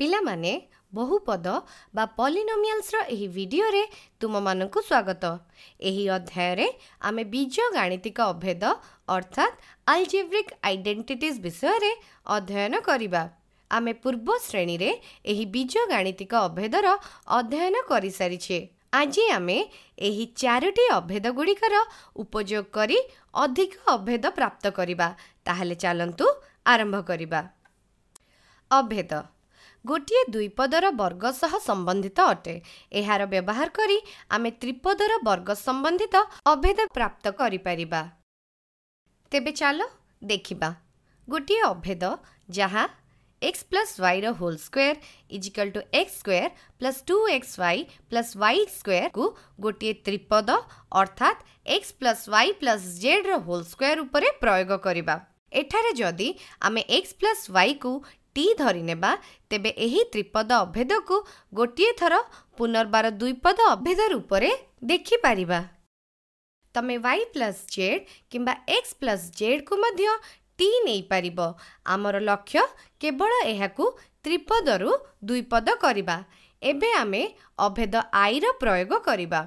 ପିଲାମାନେ ବହୁପଦ ବା ପଲିନୋମିଆଲ୍ସର ଏହି ଭିଡ଼ିଓରେ ତୁମମାନଙ୍କୁ ସ୍ୱାଗତ ଏହି ଅଧ୍ୟାୟରେ ଆମେ ବୀଜ ଗାଣିତିକ ଅଭେଦ ଅର୍ଥାତ୍ ଆଲଜେବ୍ରିକ୍ ଆଇଡେଣ୍ଟିଟିଜ୍ ବିଷୟରେ ଅଧ୍ୟୟନ କରିବା ଆମେ ପୂର୍ବ ଶ୍ରେଣୀରେ ଏହି ବୀଜ ଗାଣିତିକ ଅଭେଦର ଅଧ୍ୟୟନ କରିସାରିଛେ ଆଜି ଆମେ ଏହି ଚାରୋଟି ଅଭେଦଗୁଡ଼ିକର ଉପଯୋଗ କରି ଅଧିକ ଅଭେଦ ପ୍ରାପ୍ତ କରିବା ତାହେଲେ ଚାଲନ୍ତୁ ଆରମ୍ଭ କରିବା ଅଭେଦ ଗୋଟିଏ ଦ୍ୱିପଦର ବର୍ଗ ସହ ସମ୍ବନ୍ଧିତ ଅଟେ ଏହାର ବ୍ୟବହାର କରି ଆମେ ତ୍ରିପଦର ବର୍ଗ ସମ୍ବନ୍ଧିତ ଅଭେଦ ପ୍ରାପ୍ତ କରିପାରିବା ତେବେ ଚାଲ ଦେଖିବା ଗୋଟିଏ ଅଭେଦ ଯାହା ଏକ୍ସ ପ୍ଲସ୍ ୱାଇର whole square is equal to x square plus two x y plus y ସ୍କୋୟାରକୁ ଗୋଟିଏ ତ୍ରିପଦ ଅର୍ଥାତ୍ ଏକ୍ସ ପ୍ଲସ୍ ୱାଇ ପ୍ଲସ୍ ଜେଡ଼୍ର ହୋଲ୍ ସ୍କୋୟାର ଉପରେ ପ୍ରୟୋଗ କରିବା ଏଠାରେ ଯଦି ଆମେ ଏକ୍ସ ପ୍ଲସ୍ ୱାଇକୁ ଟି ଧରିନେବା ତେବେ ଏହି ତ୍ରିପଦ ଅଭେଦକୁ ଗୋଟିଏ ଥର ପୁନର୍ବାର ଦ୍ୱିପଦ ଅଭେଦ ରୂପରେ ଦେଖିପାରିବା ତମେ ୱାଇ ପ୍ଲସ୍ ଜେଡ୍ କିମ୍ବା ଏକ୍ସ ପ୍ଲସ୍ ଜେଡ୍କୁ ମଧ୍ୟ ଟି ନେଇପାରିବ ଆମର ଲକ୍ଷ୍ୟ କେବଳ ଏହାକୁ ତ୍ରିପଦରୁ ଦ୍ୱିପଦ କରିବା ଏବେ ଆମେ ଅଭେଦ ଆଇର ପ୍ରୟୋଗ କରିବା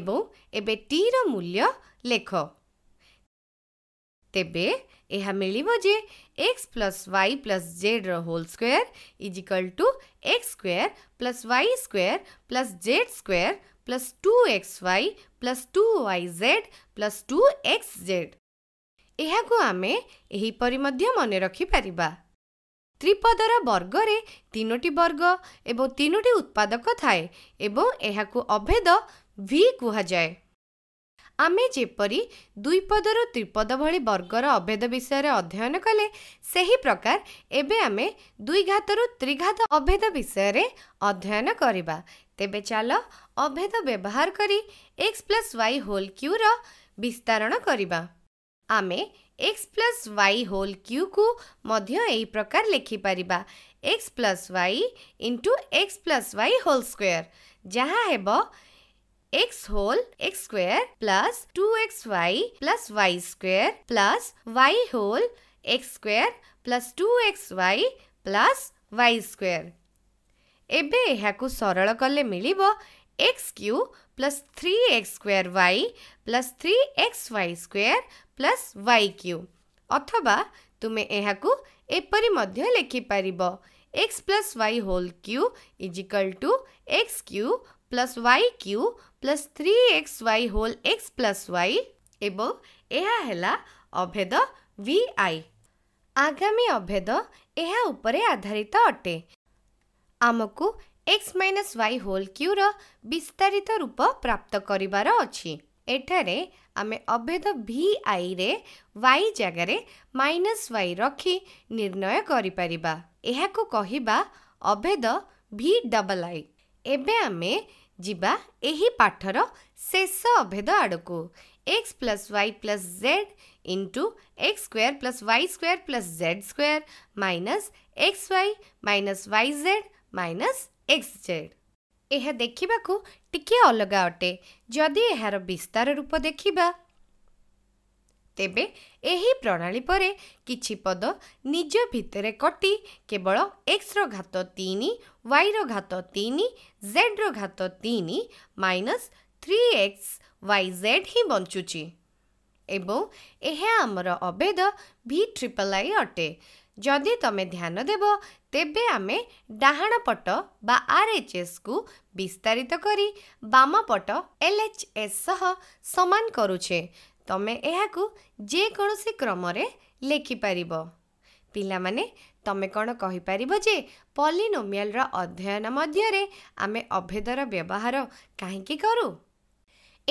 ଏବଂ ଏବେ ଟିର ମୂଲ୍ୟ ଲେଖ ତେବେ ଏହା ମିଳିବ ଯେ ଏକ୍ସ ପ୍ଲସ୍ ୱାଇ ପ୍ଲସ୍ ଜେଡ଼୍ର whole square is to x square plus y square plus z square plus two x y plus two y z plus two x z ଏହାକୁ ଆମେ ଏହିପରି ମଧ୍ୟ ମନେ ରଖିପାରିବା ତ୍ରିପଦର ବର୍ଗରେ ତିନୋଟି ବର୍ଗ ଏବଂ ତିନୋଟି ଉତ୍ପାଦକ ଥାଏ ଏବଂ ଏହାକୁ ଅଭେଦ ଭି କୁହାଯାଏ ଆମେ ଯେପରି ଦ୍ୱିପଦରୁ ତ୍ରିପଦ ଭଳି ବର୍ଗର ଅଭେଦ ବିଷୟରେ ଅଧ୍ୟୟନ କଲେ ସେହି ପ୍ରକାର ଏବେ ଆମେ ଦ୍ୱିଘାତରୁ ତ୍ରିଘାତ ଅଭେଦ ବିଷୟରେ ଅଧ୍ୟୟନ କରିବା ତେବେ ଚାଲ ଅଭେଦ ବ୍ୟବହାର କରି ଏକ୍ସ ପ୍ଲସ୍ ୱାଇ ହୋଲ୍ କ୍ୟୁର ବିସ୍ତାରଣ କରିବା ଆମେ ଏକ୍ସ ପ୍ଲସ୍ ୱାଇ ହୋଲ୍ କ୍ୟୁକୁ ମଧ୍ୟ ଏହି ପ୍ରକାର ଲେଖିପାରିବା x plus y into x plus y whole square ଯାହା ହେବ x whole x square plus two x y plus y square plus y whole x square plus two x y plus y square ଏବେ ଏହାକୁ ସରଳ କଲେ ମିଳିବ x cube plus three x square y plus three x Y square plus y cube ଅଥବା ତୁମେ ଏହାକୁ ଏପରି ମଧ୍ୟ ଲେଖିପାରିବ x plus y whole cube is equal to x cube plus y cube plus three x y whole x plus y एवं यह अभेद वि आई आगामी अभेद यह आधारित अटे आम को एक्स माइनस वाई होल क्यूर विस्तारित रूप प्राप्त करार अच्छी एठार आम अभेद भि आई रे वाई जगार माइनस वाई रखी निर्णय करभेद भि डबल आई ଏବେ ଆମେ ଯିବା ଏହି ପାଠର ଶେଷ ଅଭେଦ ଆଡ଼କୁ x plus y plus z into x square plus y square plus z square minus x y minus y z minus x z ଏହା ଦେଖିବାକୁ ଟିକିଏ ଅଲଗା ଅଟେ ଯଦି ଏହାର ବିସ୍ତାର ରୂପ ଦେଖିବା ତେବେ ଏହି ପ୍ରଣାଳୀ ପରେ କିଛି ପଦ ନିଜ ଭିତରେ କଟି କେବଳ ଏକ୍ସର ଘାତ ତିନି ୱାଇର ଘାତ ତିନି ଜେଡ୍ର ଘାତ ତିନି minus three x y z ହିଁ ବଞ୍ଚୁଛି ଏବଂ ଏହା ଆମର ଅଭେଦ ଭି ଟ୍ରିପଲ୍ ଆଇ ଅଟେ ଯଦି ତମେ ଧ୍ୟାନ ଦେବ ତେବେ ଆମେ ଡାହାଣ ପଟ ବା ଆର୍ ଏଚ୍ ଏସ୍କୁ ବିସ୍ତାରିତ କରି ବାମ ପଟ ଏଲ୍ ଏଚ୍ ଏସ୍ ସହ ସମାନ କରୁଛେ ତମେ ଏହାକୁ ଯେକୌଣସି କ୍ରମରେ ଲେଖିପାରିବ ପିଲାମାନେ ତମେ କ'ଣ କହିପାରିବ ଯେ ପଲିନୋମିଆଲର ଅଧ୍ୟୟନ ମଧ୍ୟରେ ଆମେ ଅଭେଦର ବ୍ୟବହାର କାହିଁକି କରୁ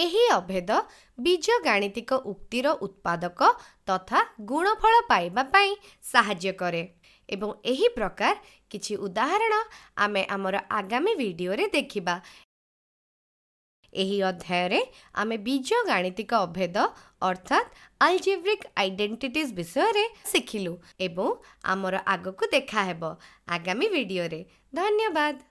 ଏହି ଅଭେଦ ବୀଜଗାଣିତିକ ଉକ୍ତିର ଉତ୍ପାଦକ ତଥା ଗୁଣଫଳ ପାଇବା ପାଇଁ ସାହାଯ୍ୟ କରେ ଏବଂ ଏହି ପ୍ରକାର କିଛି ଉଦାହରଣ ଆମେ ଆମର ଆଗାମୀ ଭିଡ଼ିଓରେ ଦେଖିବା यही अध्याय आमे बीज गाणितक अभेद अर्थात् अलजेभ्रिक आइडेन्टिट विषय सिक्स आगको देखाहे आगामी भिडियो धन्यवाद